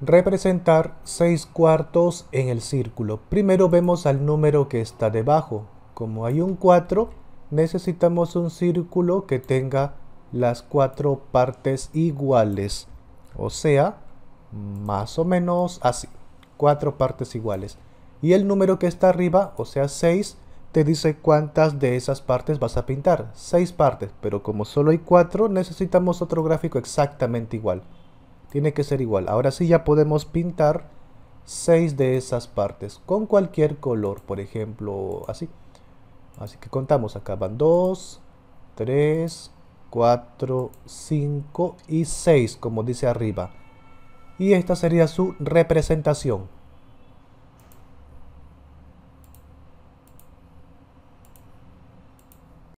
representar 6 cuartos en el círculo. Primero vemos al número que está debajo. Como hay un 4, necesitamos un círculo que tenga las 4 partes iguales. O sea, más o menos así. Cuatro partes iguales. Y el número que está arriba, o sea 6, te dice cuántas de esas partes vas a pintar. 6 partes, pero como solo hay 4, necesitamos otro gráfico exactamente igual tiene que ser igual. Ahora sí ya podemos pintar 6 de esas partes con cualquier color, por ejemplo, así. Así que contamos, acá van 2, 3, 4, 5 y 6, como dice arriba. Y esta sería su representación.